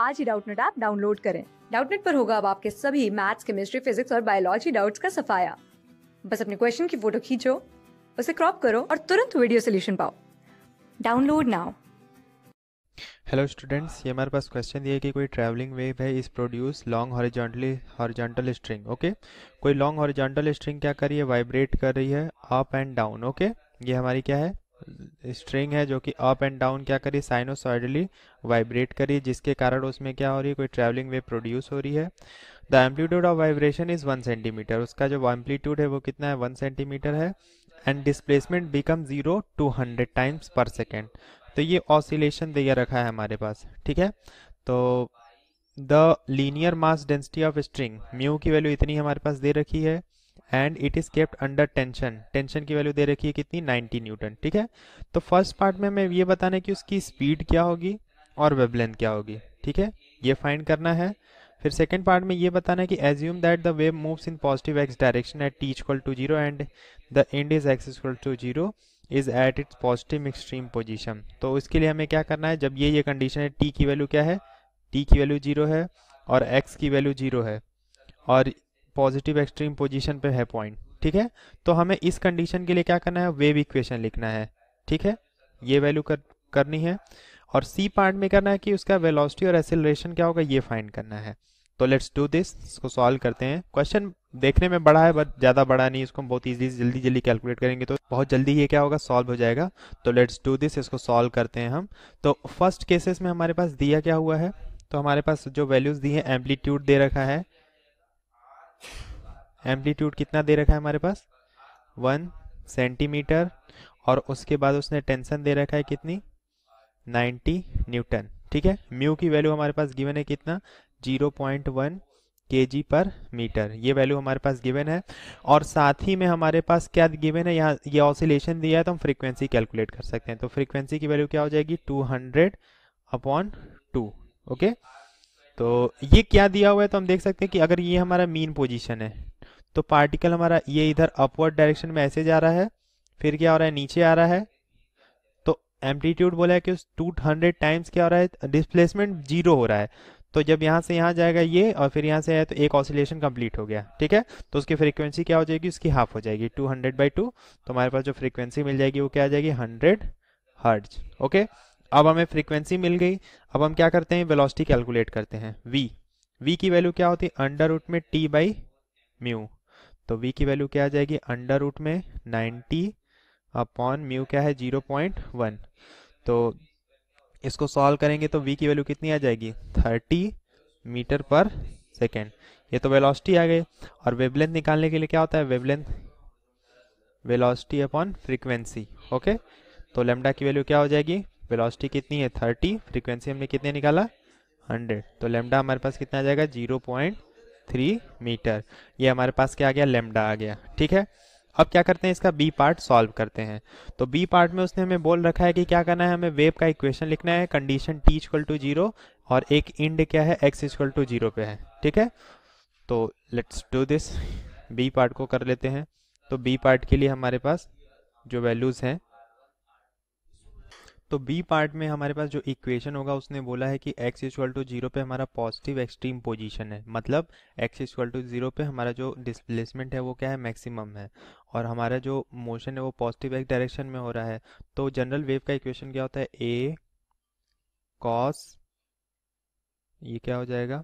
आज ही Doubtnut app download करें डाउटनेट पर होगा अब आपके सभी मैथ्स केमिस्ट्री फिजिक्स और बायोलॉजी डाउट्स का सफाया बस अपने क्वेश्चन की फोटो खींचो उसे क्रॉप करो और तुरंत वीडियो सोल्यूशन पाओ डाउनलोड नाउ हेलो स्टूडेंट्स ये हमारे पास क्वेश्चन दिया है कि कोई ट्रैवलिंग वेव है इस produce long horizontally horizontal string okay कोई लॉन्ग हॉरिजॉन्टल स्ट्रिंग क्या कर रही है वाइब्रेट कर रही है अप एंड डाउन ओके ये हमारी क्या है स्ट्रिंग है जो कि अप एंड डाउन क्या करी साइनोसॉइडली वाइब्रेट करी जिसके कारण उसमें क्या हो रही है कोई ट्रैवलिंग वेव प्रोड्यूस हो रही है the amplitude of vibration is one centimetre उसका जो एम्पलीट्यूड है वो कितना है वन सेंटीमीटर है and displacement become zero two hundred times per second तो ये ऑसिलेशन दिया रखा है हमारे पास ठीक है तो the linear mass density of string mu की वैल्यू इतनी हमारे पास दे रखी है and it is kept under tension tension की वैल्यू दे रखी है कितनी 90 न्यूटन ठीक है तो फर्स्ट पार्ट में हमें ये बताना है कि उसकी स्पीड क्या होगी और वेबलेंथ क्या होगी ठीक है ये फाइंड करना है फिर सेकेंड पार्ट में ये बताना है कि assume that the wave moves in positive x direction at t equal to zero and the end is x equal to zero is at its positive extreme position तो इसके लिए हमें क्या करना है जब ये ये कंडीशन है टी की वैल्यू क्या है टी की वैल्यू जीरो है और एक्स की वैल्यू जीरो है और पॉजिटिव एक्सट्रीम पोजीशन पे है पॉइंट ठीक है तो हमें इस कंडीशन के लिए क्या करना है वेव इक्वेशन लिखना है ठीक है ये वैल्यू कर करनी है और सी पार्ट में करना है कि उसका वेलोसिटी और एसिलेशन क्या होगा ये फाइंड करना है तो लेट्स डू दिस इसको सॉल्व करते हैं क्वेश्चन देखने में बड़ा है बट ज़्यादा बड़ा नहीं इसको हम बहुत ईजी जल्दी जल्दी कैलकुलेट करेंगे तो बहुत जल्दी ये क्या होगा सॉल्व हो जाएगा तो लेट्स डू दिस इसको सॉल्व करते हैं हम तो फर्स्ट केसेस में हमारे पास दिया क्या हुआ है तो हमारे पास जो वैल्यूज़ दी है एम्पलीट्यूड दे रखा है एम्पलीट्यूड कितना दे रखा है हमारे पास वन सेंटीमीटर और उसके बाद उसने टेंशन दे रखा है कितनी 90 न्यूटन ठीक है म्यू की वैल्यू हमारे पास गिवन है कितना 0.1 केजी पर मीटर ये वैल्यू हमारे पास गिवन है और साथ ही में हमारे पास क्या गिवन है यहाँ ये ऑसिलेशन दिया है तो हम फ्रीक्वेंसी कैलकुलेट कर सकते हैं तो फ्रीक्वेंसी की वैल्यू क्या हो जाएगी 200 अपॉन टू ओके तो ये क्या दिया हुआ है तो हम देख सकते हैं कि अगर ये हमारा मीन पोजीशन है तो पार्टिकल हमारा ये इधर अपवर्ड डायरेक्शन में ऐसे जा रहा है फिर क्या हो रहा है नीचे आ रहा है तो एम्पलीट्यूड बोला है कि उस टू हंड्रेड टाइम्स क्या हो रहा है डिस्प्लेसमेंट जीरो हो रहा है तो जब यहाँ से यहाँ जाएगा ये और फिर यहाँ से आया तो एक ऑसिलेशन कंप्लीट हो गया ठीक है तो उसकी फ्रीक्वेंसी क्या हो जाएगी उसकी हाफ हो जाएगी टू हंड्रेड बाई टू तो हमारे पास जो फ्रीक्वेंसी मिल जाएगी वो क्या आ जाएगी हंड्रेड हर्ट्ज ओके अब हमें फ्रीक्वेंसी मिल गई अब हम क्या करते हैं वेलोसिटी कैलकुलेट करते हैं वी वी की वैल्यू क्या होती है अंडर रूट में टी बाई म्यू तो वी की वैल्यू क्या आ जाएगी अंडर रूट में 90 अपॉन म्यू क्या है 0.1 तो इसको सॉल्व करेंगे तो वी की वैल्यू कितनी आ जाएगी 30 मीटर पर सेकेंड ये तो वेलोसिटी आ गई और वेबलेंथ निकालने के लिए क्या होता है wavelength velocity upon frequency okay तो लेमडा की वैल्यू क्या हो जाएगी वेलोसिटी कितनी है थर्टी फ्रीक्वेंसी हमने कितने निकाला हंड्रेड तो लेमडा हमारे पास कितना आ जाएगा जीरो पॉइंट थ्री मीटर ये हमारे पास क्या आ गया लेमडा आ गया ठीक है अब क्या करते हैं इसका बी पार्ट सॉल्व करते हैं तो बी पार्ट में उसने हमें बोल रखा है कि क्या करना है हमें वेव का इक्वेशन लिखना है condition t equal to zero और एक इंड क्या है एक्स इक्वल टू जीरो पे है ठीक है तो let's do this b part को कर लेते हैं तो बी पार्ट के लिए हमारे पास जो वैल्यूज़ हैं तो बी पार्ट में हमारे पास जो इक्वेशन होगा उसने बोला है कि x इक्वल टू जीरो पे हमारा पॉजिटिव एक्सट्रीम पोजीशन है मतलब x इक्वल टू जीरो पे हमारा जो डिस्प्लेसमेंट है वो क्या है मैक्सिमम है और हमारा जो मोशन है वो पॉजिटिव एक्स डायरेक्शन में हो रहा है तो जनरल वेव का इक्वेशन क्या होता है ए कॉस ये क्या हो जाएगा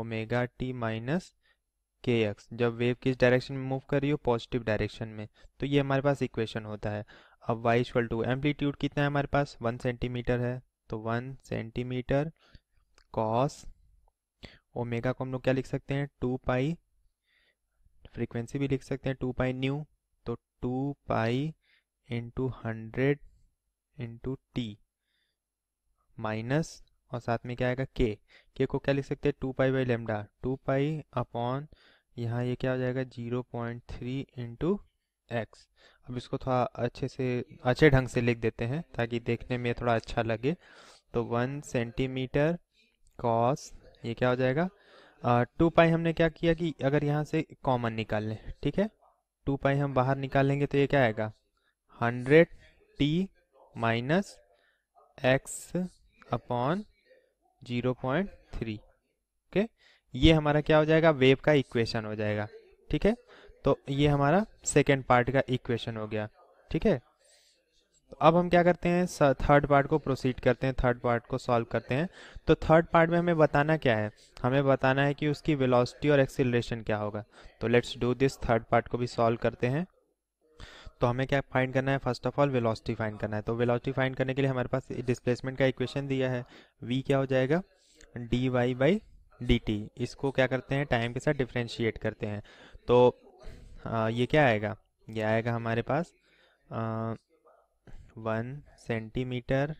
omega t minus k x जब वेव किस डायरेक्शन में मूव कर रही हो पॉजिटिव डायरेक्शन में तो ये हमारे पास इक्वेशन होता है अब वाई इक्वल टू एम्पलीट्यूड कितना है हमारे पास वन सेंटीमीटर है तो वन सेंटीमीटर कॉस ओमेगा को हम लोग क्या लिख सकते हैं टू पाई फ्रीक्वेंसी भी लिख सकते हैं टू पाई न्यू तो two pi into hundred into t minus और साथ में क्या आएगा के के को क्या लिख सकते हैं two pi by lambda two pi upon यहाँ ये क्या हो जाएगा zero point three into x अब इसको थोड़ा अच्छे से अच्छे ढंग से लिख देते हैं ताकि देखने में थोड़ा अच्छा लगे तो वन सेंटीमीटर कॉस ये क्या हो जाएगा टू पाई हमने क्या किया कि अगर यहाँ से कॉमन निकाल लें ठीक है टू पाई हम बाहर निकालेंगे तो ये क्या आएगा hundred t minus x upon zero point three okay ये हमारा क्या हो जाएगा वेव का इक्वेशन हो जाएगा ठीक है तो ये हमारा सेकेंड पार्ट का इक्वेशन हो गया ठीक है तो अब हम क्या करते हैं थर्ड पार्ट को प्रोसीड करते हैं थर्ड पार्ट को सॉल्व करते हैं तो थर्ड पार्ट में हमें बताना क्या है हमें बताना है कि उसकी वेलोसिटी और एक्सिलेशन क्या होगा तो let's do this third part को भी सॉल्व करते हैं तो हमें क्या फाइंड करना है first of all velocity find करना है तो वेलोसिटी फाइंड करने के लिए हमारे पास डिस्प्लेसमेंट का इक्वेशन दिया है वी क्या हो जाएगा d y by d t इसको क्या करते हैं टाइम के साथ डिफ्रेंशिएट करते हैं तो आ, ये क्या आएगा ये आएगा हमारे पास आ, वन सेंटीमीटर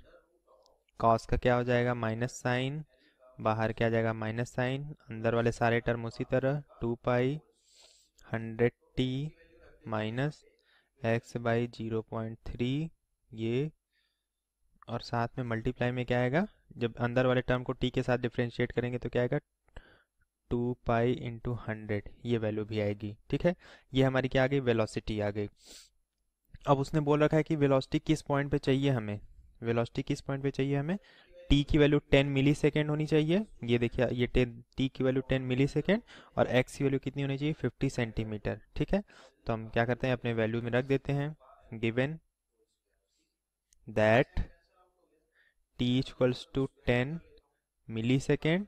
कॉस का क्या हो जाएगा माइनस साइन बाहर क्या आ जाएगा माइनस साइन अंदर वाले सारे टर्म उसी तरह two pi hundred t minus x by zero point three ये और साथ में मल्टीप्लाई में क्या आएगा जब अंदर वाले टर्म को टी के साथ डिफ्रेंशिएट करेंगे तो क्या आएगा टू पाई इंटू हंड्रेड ये वैल्यू भी आएगी ठीक है ये हमारी क्या आ गई वेलोसिटी आ गई अब उसने बोल रखा है कि वेलोसिटी किस पॉइंट पे चाहिए हमें वेलोसिटी किस पॉइंट पे चाहिए हमें टी की वैल्यू टेन मिली सेकेंड होनी चाहिए ये देखिए ये टेन टी की वैल्यू टेन मिली सेकेंड और एक्स की वैल्यू कितनी होनी चाहिए फिफ्टी सेंटीमीटर ठीक है तो हम क्या करते हैं अपने वैल्यू में रख देते हैं given that t equals to ten millisecond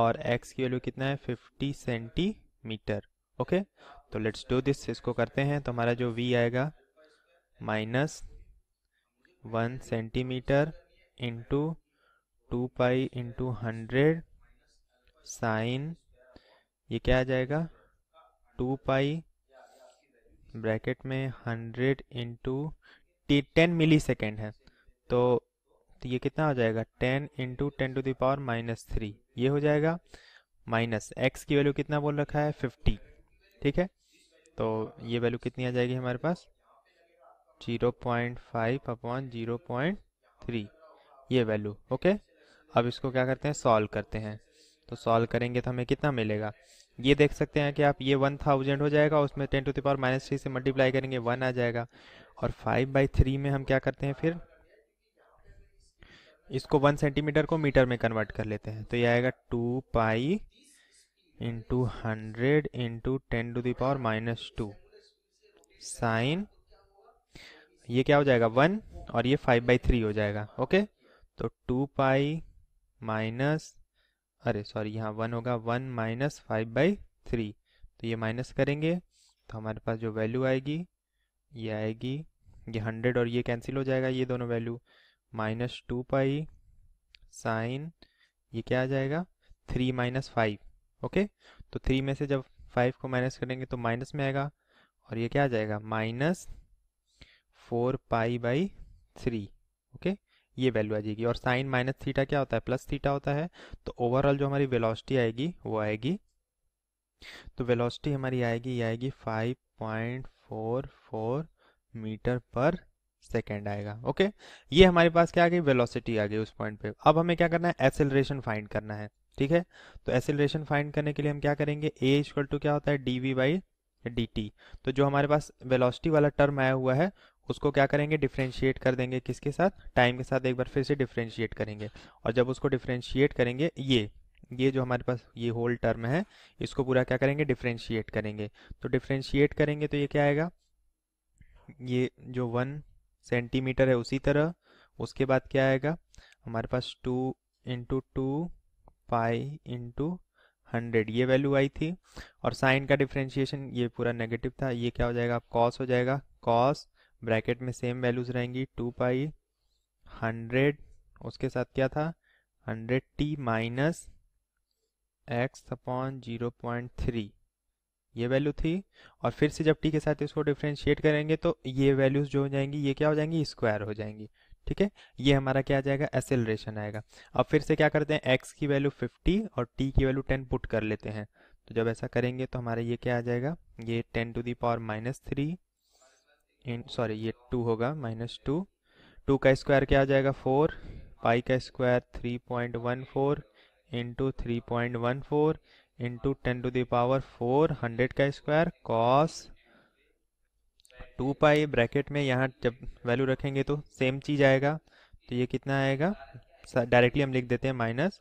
और x की वैल्यू कितना है 50 सेंटीमीटर ओके तो लेट्स डू दिस इसको करते हैं तो हमारा जो v आएगा minus one centimetre into two pi into hundred sine ये क्या आ जाएगा टू पाई ब्रैकेट में hundred into t ten millisecond है तो तो ये कितना हो जाएगा ten into ten to the power minus three ये हो जाएगा माइनस एक्स की वैल्यू कितना बोल रखा है फिफ्टी ठीक है तो ये वैल्यू कितनी आ जाएगी हमारे पास zero point five upon zero point three ये वैल्यू ओके अब इसको क्या करते हैं सॉल्व करते हैं तो सॉल्व करेंगे तो हमें कितना मिलेगा ये देख सकते हैं कि आप ये वन थाउजेंड हो जाएगा उसमें ten to the power minus three से मल्टीप्लाई करेंगे वन आ जाएगा और फाइव बाई थ्री में हम क्या करते हैं फिर इसको वन सेंटीमीटर को मीटर में कन्वर्ट कर लेते हैं तो ये आएगा two pi into hundred into ten to the power minus two sine ये क्या हो जाएगा वन और ये फाइव बाई थ्री हो जाएगा ओके तो टू पाई माइनस अरे सॉरी यहाँ वन होगा one minus five by three तो ये माइनस करेंगे तो हमारे पास जो वैल्यू आएगी ये आएगी ये हंड्रेड और ये कैंसिल हो जाएगा ये दोनों value minus two pi sine ये क्या आ जाएगा थ्री माइनस फाइव ओके तो थ्री में से जब फाइव को माइनस करेंगे तो माइनस में आएगा और ये क्या आ जाएगा minus four pi by three okay ये वैल्यू आ जाएगी और साइन माइनस थीटा क्या होता है प्लस थीटा होता है तो ओवरऑल जो हमारी वेलोसिटी आएगी वो आएगी तो वेलोसिटी हमारी आएगी ये आएगी five point four four metre per second आएगा ओके ये हमारे पास क्या आ गई वेलोसिटी आ गई उस पॉइंट पे अब हमें क्या करना है एसेलरेशन फाइंड करना है ठीक है तो एसेलरेशन फाइंड करने के लिए हम क्या करेंगे ए इक्वल टू क्या होता है d v by d t तो जो हमारे पास वेलोसिटी वाला टर्म आया हुआ है उसको क्या करेंगे डिफ्रेंशिएट कर देंगे किसके साथ टाइम के साथ एक बार फिर से डिफ्रेंशिएट करेंगे और जब उसको डिफ्रेंशिएट करेंगे ये ये जो हमारे पास ये होल टर्म है इसको पूरा क्या करेंगे डिफ्रेंशिएट करेंगे तो डिफ्रेंशिएट करेंगे तो ये क्या आएगा ये जो वन सेंटीमीटर है उसी तरह उसके बाद क्या आएगा हमारे पास two into two pi into hundred ये वैल्यू आई थी और साइन का डिफ्रेंशिएशन ये पूरा नेगेटिव था ये क्या हो जाएगा कॉस हो जाएगा कॉस ब्रैकेट में सेम वैल्यूज रहेंगी टू पाई हंड्रेड उसके साथ क्या था hundred t minus x upon zero point three ये वैल्यू थी और फिर से जब टी के साथ इसको डिफ्रेंशिएट करेंगे तो ये वैल्यूज जो हो जाएंगी ये क्या हो जाएंगी स्क्वायर हो जाएंगी ठीक है ये हमारा क्या आ जाएगा एसेलरेशन आएगा अब फिर से क्या करते हैं एक्स की वैल्यू फिफ्टी और टी की वैल्यू टेन पुट कर लेते हैं तो जब ऐसा करेंगे तो हमारा ये क्या आ जाएगा ये ten to the power minus three sorry ये टू होगा माइनस टू टू का स्क्वायर क्या आ जाएगा फोर पाई का square three point one four into three point one four into ten to the power four hundred का square cos two pi bracket में यहाँ जब वैल्यू रखेंगे तो सेम चीज़ आएगा तो ये कितना आएगा डायरेक्टली हम लिख देते हैं माइनस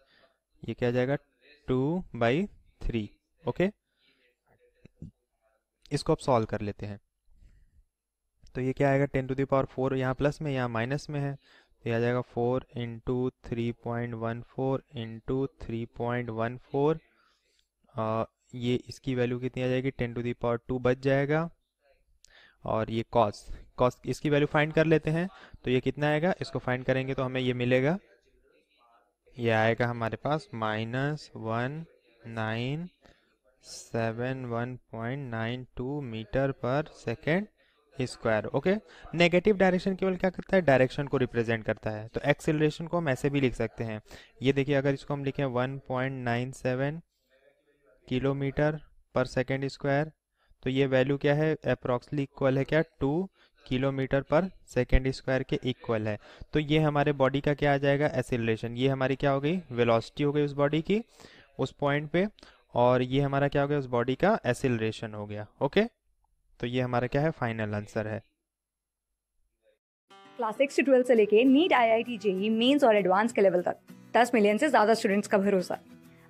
ये क्या जाएगा टू बाई थ्री ओके इसको आप सॉल्व कर लेते हैं तो ये क्या आएगा टेन टू दावर फोर यहाँ प्लस में यहाँ माइनस में है तो यह आ जाएगा four into three point one four into three point one four आ, ये इसकी वैल्यू कितनी आ जाएगी टेन टू दावर टू बच जाएगा और ये कॉस कॉस इसकी वैल्यू फाइंड कर लेते हैं तो ये कितना आएगा इसको फाइंड करेंगे तो हमें ये मिलेगा ये आएगा हमारे पास minus one nine seven one point nine two metre per second square okay negative direction केवल क्या करता है डायरेक्शन को रिप्रेजेंट करता है तो एक्सेलरेशन को हम ऐसे भी लिख सकते हैं ये देखिए अगर इसको हम लिखें one point nine seven kilometre per second square तो ये वैल्यू क्या है अप्रॉक्सली इक्वल है क्या two kilometre per second square के इक्वल है तो ये हमारे बॉडी का क्या आ जाएगा एसिलेशन ये हमारी क्या हो गई वेलोसिटी हो गई उस बॉडी की उस पॉइंट पे और ये हमारा क्या हो गया उस बॉडी का एसिलेशन हो गया ओके तो ये हमारा क्या है फाइनल आंसर है क्लास सिक्स से ट्वेल्थ से लेके NEET I I T JEE mains और एडवांस के लेवल तक दस मिलियन से ज्यादा स्टूडेंट्स का भरोसा